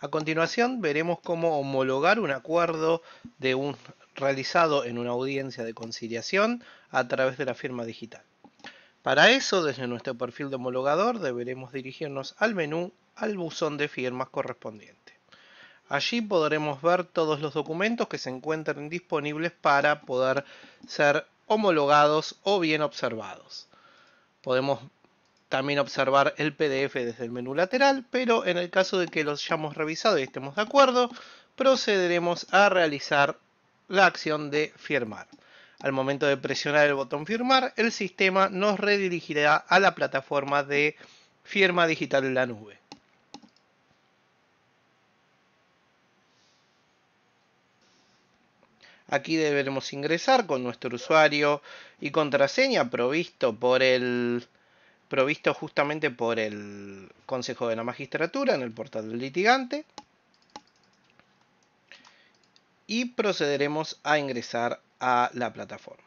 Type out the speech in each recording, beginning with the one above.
A continuación veremos cómo homologar un acuerdo realizado en una audiencia de conciliación a través de la firma digital. Para eso, desde nuestro perfil de homologador deberemos dirigirnos al menú al buzón de firmas correspondiente. Allí podremos ver todos los documentos que se encuentren disponibles para poder ser homologados o bien observados. Podemos también observar el PDF desde el menú lateral, pero en el caso de que los hayamos revisado y estemos de acuerdo, procederemos a realizar la acción de firmar. Al momento de presionar el botón firmar, el sistema nos redirigirá a la plataforma de firma digital en la nube. Aquí deberemos ingresar con nuestro usuario y contraseña provisto por el provisto justamente por el Consejo de la Magistratura en el portal del litigante. Y procederemos a ingresar a la plataforma.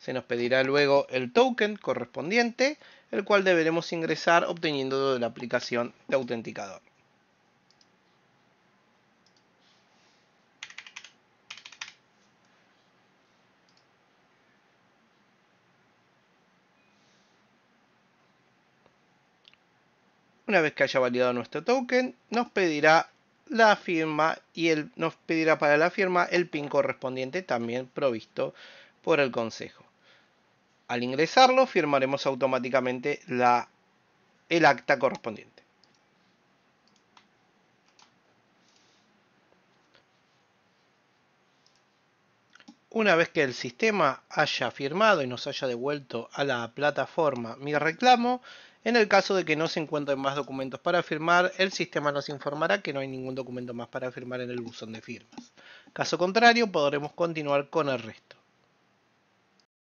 Se nos pedirá luego el token correspondiente, el cual deberemos ingresar obteniendo de la aplicación de autenticador. Una vez que haya validado nuestro token, nos pedirá la firma y nos pedirá para la firma el PIN correspondiente también provisto por el consejo. Al ingresarlo firmaremos automáticamente la, el acta correspondiente. Una vez que el sistema haya firmado y nos haya devuelto a la plataforma mi reclamo, en el caso de que no se encuentren más documentos para firmar, el sistema nos informará que no hay ningún documento más para firmar en el buzón de firmas. Caso contrario, podremos continuar con el resto.